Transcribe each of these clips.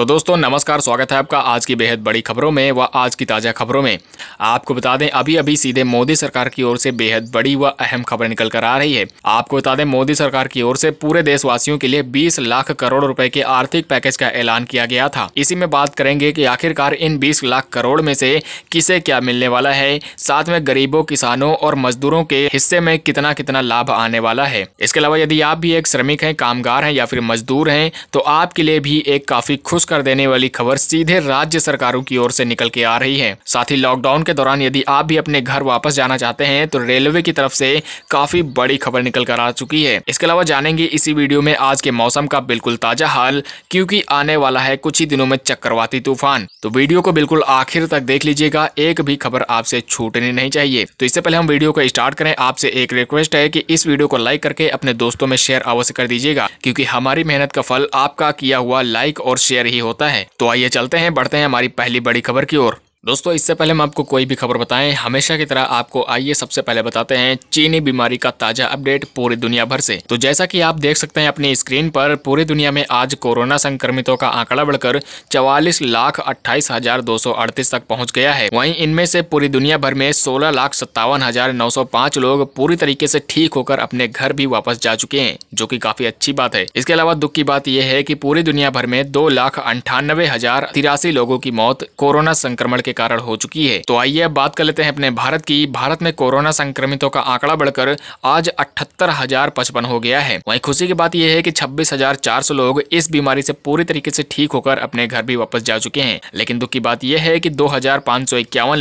तो दोस्तों नमस्कार स्वागत है आपका आज की बेहद बड़ी खबरों में व आज की ताज़ा खबरों में आपको बता दें अभी अभी सीधे मोदी सरकार की ओर से बेहद बड़ी व अहम खबर निकल कर आ रही है आपको बता दें मोदी सरकार की ओर से पूरे देशवासियों के लिए 20 लाख करोड़ रुपए के आर्थिक पैकेज का ऐलान किया गया था इसी में बात करेंगे की आखिरकार इन बीस लाख करोड़ में से किसे क्या मिलने वाला है साथ में गरीबों किसानों और मजदूरों के हिस्से में कितना कितना लाभ आने वाला है इसके अलावा यदि आप भी एक श्रमिक है कामगार है या फिर मजदूर है तो आपके लिए भी एक काफी खुश कर देने वाली खबर सीधे राज्य सरकारों की ओर से निकल के आ रही है साथ ही लॉकडाउन के दौरान यदि आप भी अपने घर वापस जाना चाहते हैं तो रेलवे की तरफ से काफी बड़ी खबर निकल कर आ चुकी है इसके अलावा जानेंगे इसी वीडियो में आज के मौसम का बिल्कुल ताजा हाल क्योंकि आने वाला है कुछ ही दिनों में चक्रवाती तूफान तो वीडियो को बिल्कुल आखिर तक देख लीजिएगा एक भी खबर आपसे छूटनी नहीं चाहिए तो इससे पहले हम वीडियो को स्टार्ट करें आपसे एक रिक्वेस्ट है की इस वीडियो को लाइक करके अपने दोस्तों में शेयर अवश्य कर दीजिएगा क्यूँकी हमारी मेहनत का फल आपका किया हुआ लाइक और शेयर ही होता है तो आइए चलते हैं बढ़ते हैं हमारी पहली बड़ी खबर की ओर दोस्तों इससे पहले हम आपको कोई भी खबर बताएं हमेशा की तरह आपको आइए सबसे पहले बताते हैं चीनी बीमारी का ताजा अपडेट पूरी दुनिया भर से तो जैसा कि आप देख सकते हैं अपनी स्क्रीन पर पूरी दुनिया में आज कोरोना संक्रमितों का आंकड़ा बढ़कर चवालीस लाख अट्ठाईस हजार दो सौ अड़तीस तक पहुंच गया है वहीं इनमें से पूरी दुनिया भर में सोलह लाख सत्तावन हजार नौ सौ पाँच लोग पूरी तरीके से ठीक होकर अपने घर भी वापस जा चुके हैं जो की काफी अच्छी बात है इसके अलावा दुख की बात यह है की पूरी दुनिया भर में दो लाख अंठानबे हजार तिरासी लोगों की मौत कोरोना संक्रमण के के कारण हो चुकी है तो आइए अब बात कर लेते हैं अपने भारत की भारत में कोरोना संक्रमितों का आंकड़ा बढ़कर आज अठहत्तर हजार पचपन हो गया है वही खुशी की बात यह है की छब्बीस हजार चार सौ लोग इस बीमारी ऐसी पूरी तरीके ऐसी ठीक होकर अपने घर भी वापस जा चुके हैं लेकिन दुख की बात यह है की दो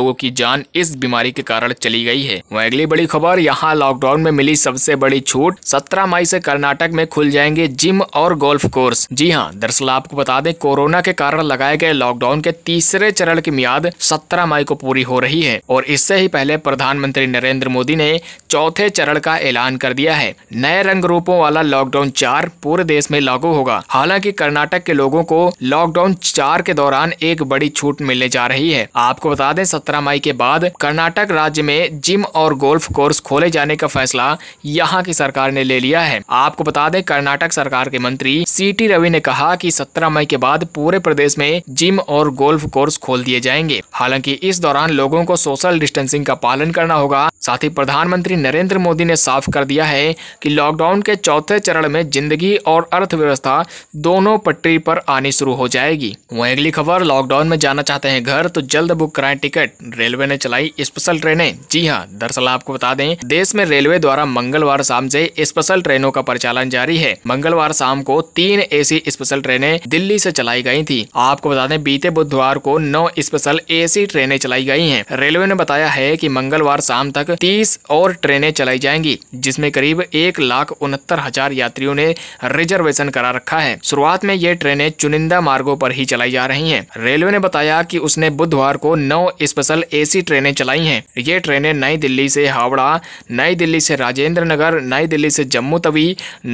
लोगों की जान इस बीमारी के कारण चली गई है वह अगली बड़ी खबर यहाँ लॉकडाउन में मिली सबसे बड़ी छूट सत्रह मई से कर्नाटक में खुल जाएंगे जिम और गोल्फ कोर्स जी हाँ दरअसल आपको बता दें कोरोना के कारण लगाए गए लॉकडाउन के तीसरे चरण की मियाद सत्रह मई को पूरी हो रही है और इससे ही पहले प्रधानमंत्री नरेंद्र मोदी ने चौथे चरण का ऐलान कर दिया है नए रंग रूपों वाला लॉकडाउन चार पूरे देश में लागू होगा हालांकि कर्नाटक के लोगों को लॉकडाउन चार के दौरान एक बड़ी छूट मिलने जा रही है आपको बता दें सत्रह मई के बाद कर्नाटक राज्य में जिम और गोल्फ कोर्स खोले जाने का फैसला यहाँ की सरकार ने ले लिया है आपको बता दें कर्नाटक सरकार के मंत्री सी टी रवि ने कहा कि 17 मई के बाद पूरे प्रदेश में जिम और गोल्फ कोर्स खोल दिए जाएंगे हालांकि इस दौरान लोगों को सोशल डिस्टेंसिंग का पालन करना होगा साथ ही प्रधानमंत्री नरेंद्र मोदी ने साफ कर दिया है कि लॉकडाउन के चौथे चरण में जिंदगी और अर्थव्यवस्था दोनों पटरी पर आनी शुरू हो जाएगी वहीं अगली खबर लॉकडाउन में जाना चाहते हैं घर तो जल्द बुक कराएं टिकट रेलवे ने चलाई स्पेशल ट्रेनें जी हाँ दरअसल आपको बता दें देश में रेलवे द्वारा मंगलवार शाम से स्पेशल ट्रेनों का परिचालन जारी है मंगलवार शाम को तीन ऐसी स्पेशल ट्रेनें दिल्ली से चलाई गई थी आपको बता दें बीते बुधवार को नौ स्पेशल एसी ट्रेनें चलाई गई हैं रेलवे ने बताया है कि मंगलवार शाम तक 30 और ट्रेनें चलाई जाएंगी जिसमें करीब एक लाख उनहत्तर हजार यात्रियों ने रिजर्वेशन करा रखा है शुरुआत में ये ट्रेनें चुनिंदा मार्गो पर ही चलाई जा रही है रेलवे ने बताया की उसने बुधवार को नौ स्पेशल एसी ट्रेनें चलाई है ये ट्रेनें नई दिल्ली से हावड़ा नई दिल्ली से राजेंद्र नगर नई दिल्ली से जम्मू तवी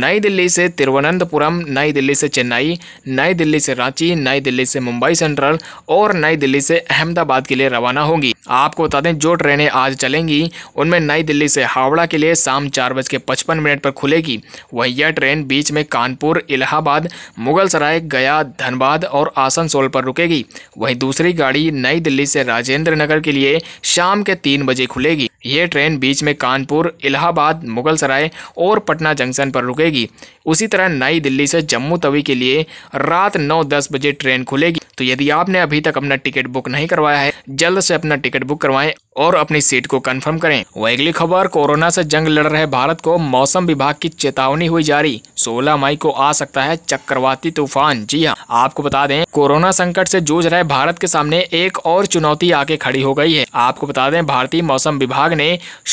नई दिल्ली से तिरुवनंतपुरम नई दिल्ली से चेन्नई नई दिल्ली से रांची नई दिल्ली से मुंबई सेंट्रल और नई दिल्ली से अहम अहमदाबाद के लिए रवाना होगी आपको बता दें जो ट्रेनें आज चलेंगी उनमें नई दिल्ली से हावड़ा के लिए शाम चार बज के पचपन मिनट पर खुलेगी वहीं यह ट्रेन बीच में कानपुर इलाहाबाद मुगलसराय गया धनबाद और आसनसोल पर रुकेगी वहीं दूसरी गाड़ी नई दिल्ली से राजेंद्र नगर के लिए शाम के तीन बजे खुलेगी ये ट्रेन बीच में कानपुर इलाहाबाद मुगलसराय और पटना जंक्शन पर रुकेगी उसी तरह नई दिल्ली से जम्मू तवी के लिए रात नौ दस बजे ट्रेन खुलेगी तो यदि आपने अभी तक अपना टिकट बुक नहीं कर करवाया है जल्द से अपना टिकट बुक करवाएं और अपनी सीट को कंफर्म करें वह अगली खबर कोरोना से जंग लड़ रहे भारत को मौसम विभाग की चेतावनी हुई जारी 16 मई को आ सकता है चक्रवाती तूफान जी हाँ आपको बता दें कोरोना संकट से जूझ रहे भारत के सामने एक और चुनौती आके खड़ी हो गई है आपको बता दें भारतीय मौसम विभाग ने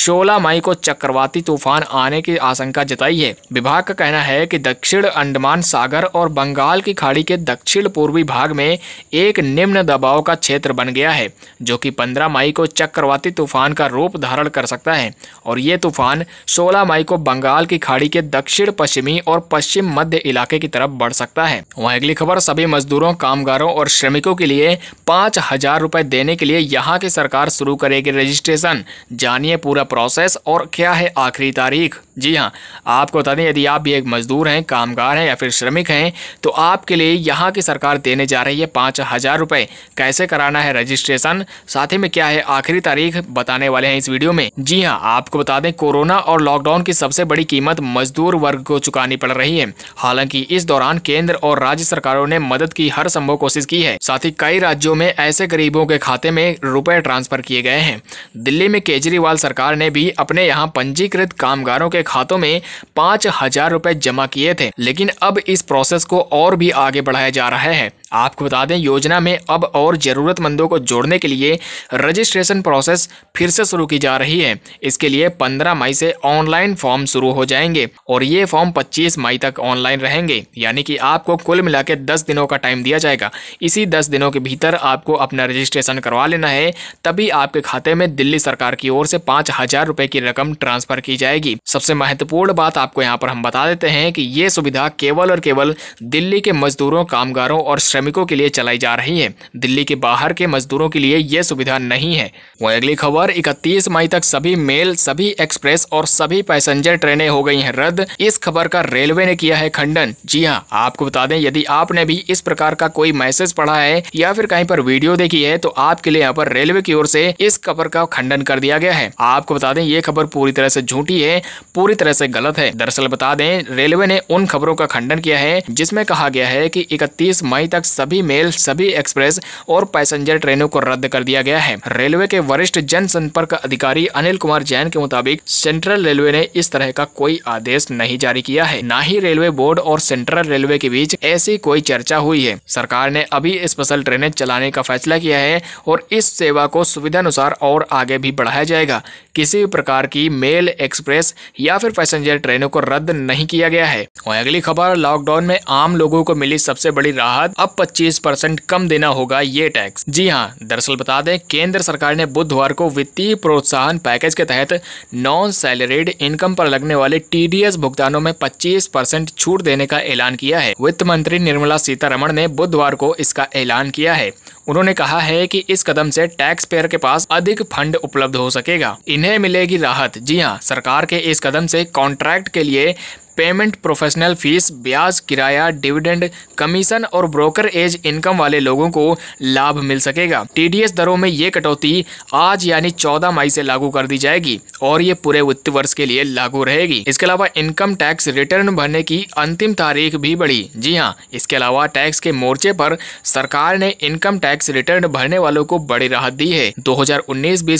16 मई को चक्रवाती तूफान आने की आशंका जताई है विभाग का कहना है की दक्षिण अंडमान सागर और बंगाल की खाड़ी के दक्षिण पूर्वी भाग में एक निम्न दबाव का क्षेत्र बन गया है जो की पंद्रह मई को चक्रवा चक्रवाती तूफान का रूप धारण कर सकता है और ये तूफान 16 मई को बंगाल की खाड़ी के दक्षिण पश्चिमी और पश्चिम मध्य इलाके की तरफ बढ़ सकता है वहीं अगली खबर सभी मजदूरों कामगारों और श्रमिकों के लिए पाँच हजार रूपए देने के लिए यहाँ की सरकार शुरू करेगी रजिस्ट्रेशन जानिए पूरा प्रोसेस और क्या है आखिरी तारीख जी हाँ आपको बता दें यदि आप भी एक मजदूर हैं कामगार हैं या फिर श्रमिक हैं तो आपके लिए यहाँ की सरकार देने जा रही है पाँच हज़ार रुपये कैसे कराना है रजिस्ट्रेशन साथ ही में क्या है आखिरी तारीख बताने वाले हैं इस वीडियो में जी हाँ आपको बता दें कोरोना और लॉकडाउन की सबसे बड़ी कीमत मजदूर वर्ग को चुकानी पड़ रही है हालांकि इस दौरान केंद्र और राज्य सरकारों ने मदद की हर संभव कोशिश की है साथ ही कई राज्यों में ऐसे गरीबों के खाते में रुपए ट्रांसफर किए गए हैं दिल्ली में केजरीवाल सरकार ने भी अपने यहाँ पंजीकृत कामगारों के खातों में पाँच हजार रुपए जमा किए थे लेकिन अब इस प्रोसेस को और भी आगे बढ़ाया जा रहा है आपको बता दें योजना में अब और ज़रूरतमंदों को जोड़ने के लिए रजिस्ट्रेशन प्रोसेस फिर से शुरू की जा रही है इसके लिए 15 मई से ऑनलाइन फॉर्म शुरू हो जाएंगे और ये फॉर्म 25 मई तक ऑनलाइन रहेंगे यानी कि आपको कुल मिला 10 दस दिनों का टाइम दिया जाएगा इसी दस दिनों के भीतर आपको अपना रजिस्ट्रेशन करवा लेना है तभी आपके खाते में दिल्ली सरकार की ओर से पाँच हजार की रकम ट्रांसफर की जाएगी सबसे महत्वपूर्ण बात आपको यहाँ पर हम बता देते हैं कि ये सुविधा केवल और केवल दिल्ली के मजदूरों कामगारों और श्रमिकों के लिए चलाई जा रही है दिल्ली के बाहर के मजदूरों के लिए ये सुविधा नहीं है वही अगली खबर इकतीस मई तक सभी मेल सभी एक्सप्रेस और सभी पैसेंजर ट्रेनें हो गई हैं रद्द इस खबर का रेलवे ने किया है खंडन जी हाँ आपको बता दें यदि आपने भी इस प्रकार का कोई मैसेज पढ़ा है या फिर कहीं पर वीडियो देखी है तो आपके लिए यहाँ पर रेलवे की ओर से इस खबर का खंडन कर दिया गया है आपको बता दें ये खबर पूरी तरह से झूठी है पूरी तरह से गलत है दरअसल बता दें रेलवे ने उन खबरों का खंडन किया है जिसमें कहा गया है कि 31 मई तक सभी मेल सभी एक्सप्रेस और पैसेंजर ट्रेनों को रद्द कर दिया गया है रेलवे के वरिष्ठ जनसंपर्क अधिकारी अनिल कुमार जैन के मुताबिक सेंट्रल रेलवे ने इस तरह का कोई आदेश नहीं जारी किया है न ही रेलवे बोर्ड और सेंट्रल रेलवे के बीच ऐसी कोई चर्चा हुई है सरकार ने अभी स्पेशल ट्रेनें चलाने का फैसला किया है और इस सेवा को सुविधा अनुसार और आगे भी बढ़ाया जाएगा किसी भी प्रकार की मेल एक्सप्रेस या फिर पैसेंजर ट्रेनों को रद्द नहीं किया गया है और अगली खबर लॉकडाउन में आम लोगों को मिली सबसे बड़ी राहत अब 25 परसेंट कम देना होगा ये टैक्स जी हाँ दरअसल बता दें केंद्र सरकार ने बुधवार को वित्तीय प्रोत्साहन पैकेज के तहत नॉन सैलरीड इनकम पर लगने वाले टीडीएस भुगतानों में 25 परसेंट छूट देने का ऐलान किया है वित्त मंत्री निर्मला सीतारमण ने बुधवार को इसका ऐलान किया है उन्होंने कहा है कि इस कदम से टैक्स पेयर के पास अधिक फंड उपलब्ध हो सकेगा इन्हें मिलेगी राहत जी हाँ सरकार के इस कदम से कॉन्ट्रैक्ट के लिए पेमेंट प्रोफेशनल फीस ब्याज किराया डिविडेंड कमीशन और ब्रोकर एज इनकम वाले लोगों को लाभ मिल सकेगा टीडीएस दरों में ये कटौती आज यानी 14 मई से लागू कर दी जाएगी और ये पूरे वित्त वर्ष के लिए लागू रहेगी इसके अलावा इनकम टैक्स रिटर्न भरने की अंतिम तारीख भी बढ़ी जी हाँ इसके अलावा टैक्स के मोर्चे पर सरकार ने इनकम टैक्स रिटर्न भरने वालों को बड़ी राहत दी है दो हजार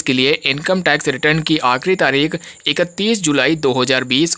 के लिए इनकम टैक्स रिटर्न की आखिरी तारीख इकतीस जुलाई दो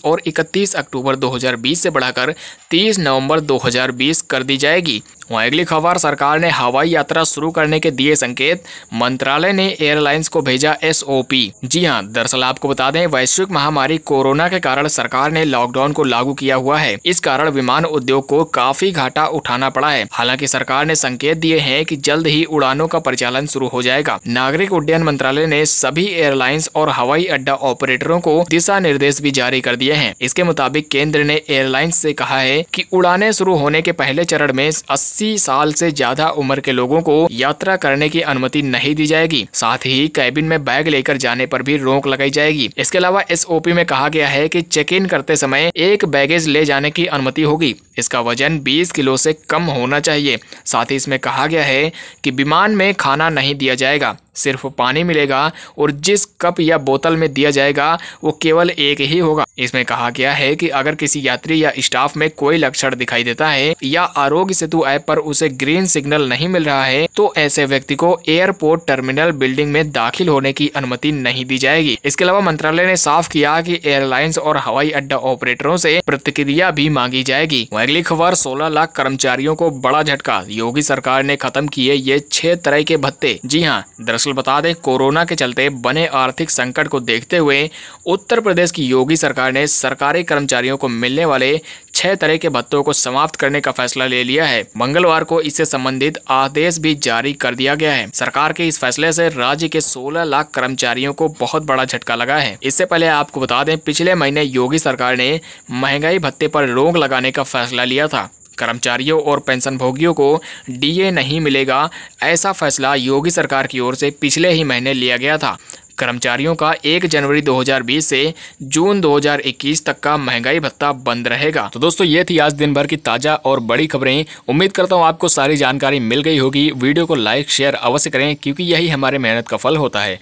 और इकतीस अक्टूबर अक्टूबर 2020 से बढ़ाकर 30 नवंबर 2020 कर दी जाएगी वहीं अगली खबर सरकार ने हवाई यात्रा शुरू करने के दिए संकेत मंत्रालय ने एयरलाइंस को भेजा एसओपी जी हां दरअसल आपको बता दें वैश्विक महामारी कोरोना के कारण सरकार ने लॉकडाउन को लागू किया हुआ है इस कारण विमान उद्योग को काफी घाटा उठाना पड़ा है हालांकि सरकार ने संकेत दिए है की जल्द ही उड़ानों का परिचालन शुरू हो जाएगा नागरिक उड्डयन मंत्रालय ने सभी एयरलाइंस और हवाई अड्डा ऑपरेटरों को दिशा निर्देश भी जारी कर दिए है इसके मुताबिक केंद्र ने एयरलाइंस ऐसी कहा है की उड़ाने शुरू होने के पहले चरण में अस्सी साल से ज्यादा उम्र के लोगों को यात्रा करने की अनुमति नहीं दी जाएगी साथ ही कैबिन में बैग लेकर जाने पर भी रोक लगाई जाएगी इसके अलावा एस में कहा गया है की चेक इन करते समय एक बैगेज ले जाने की अनुमति होगी इसका वजन बीस किलो से कम होना चाहिए साथ ही इसमें कहा गया है की विमान में खाना नहीं दिया जाएगा सिर्फ पानी मिलेगा और जिस कप या बोतल में दिया जाएगा वो केवल एक ही होगा इसमें कहा गया है कि अगर किसी यात्री या स्टाफ में कोई लक्षण दिखाई देता है या आरोग्य सेतु ऐप पर उसे ग्रीन सिग्नल नहीं मिल रहा है तो ऐसे व्यक्ति को एयरपोर्ट टर्मिनल बिल्डिंग में दाखिल होने की अनुमति नहीं दी जाएगी इसके अलावा मंत्रालय ने साफ किया कि एयरलाइंस और हवाई अड्डा ऑपरेटरों से प्रतिक्रिया भी मांगी जाएगी अगली खबर सोलह लाख कर्मचारियों को बड़ा झटका योगी सरकार ने खत्म किए ये छह तरह के भत्ते जी हाँ दरअसल बता दें कोरोना के चलते बने आर्थिक संकट को देखते हुए उत्तर प्रदेश की योगी सरकार ने सरकारी कर्मचारियों को मिलने वाले छह तरह के भत्तों को समाप्त करने का फैसला ले लिया है मंगलवार को इससे संबंधित आदेश भी जारी कर दिया गया है सरकार के इस फैसले से राज्य के 16 लाख कर्मचारियों को बहुत बड़ा झटका लगा है इससे पहले आपको बता दें पिछले महीने योगी सरकार ने महंगाई भत्ते पर रोक लगाने का फैसला लिया था कर्मचारियों और पेंशनभोगियों को डीए नहीं मिलेगा ऐसा फैसला योगी सरकार की ओर से पिछले ही महीने लिया गया था कर्मचारियों का 1 जनवरी 2020 से जून 2021 तक का महंगाई भत्ता बंद रहेगा तो दोस्तों ये थी आज दिन भर की ताज़ा और बड़ी खबरें उम्मीद करता हूँ आपको सारी जानकारी मिल गई होगी वीडियो को लाइक शेयर अवश्य करें क्योंकि यही हमारे मेहनत का फल होता है